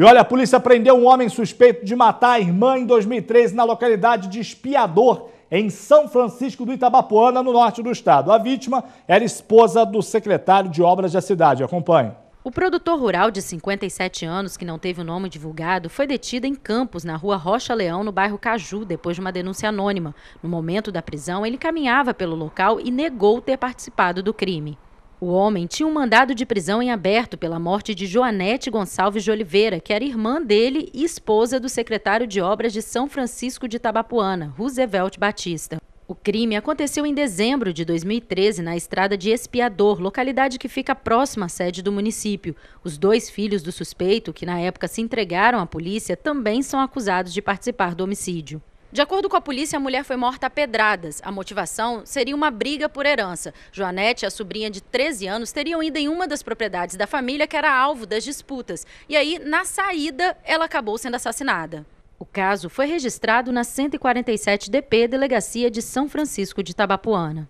E olha, a polícia prendeu um homem suspeito de matar a irmã em 2013 na localidade de Espiador, em São Francisco do Itabapoana, no norte do estado. A vítima era esposa do secretário de obras da cidade. Acompanhe. O produtor rural de 57 anos, que não teve o nome divulgado, foi detido em Campos, na rua Rocha Leão, no bairro Caju, depois de uma denúncia anônima. No momento da prisão, ele caminhava pelo local e negou ter participado do crime. O homem tinha um mandado de prisão em aberto pela morte de Joanete Gonçalves de Oliveira, que era irmã dele e esposa do secretário de obras de São Francisco de Tabapuana, Roosevelt Batista. O crime aconteceu em dezembro de 2013 na estrada de Espiador, localidade que fica próxima à sede do município. Os dois filhos do suspeito, que na época se entregaram à polícia, também são acusados de participar do homicídio. De acordo com a polícia, a mulher foi morta a pedradas. A motivação seria uma briga por herança. Joanete, a sobrinha de 13 anos, teriam ido em uma das propriedades da família que era alvo das disputas. E aí, na saída, ela acabou sendo assassinada. O caso foi registrado na 147 DP, Delegacia de São Francisco de Tabapuana.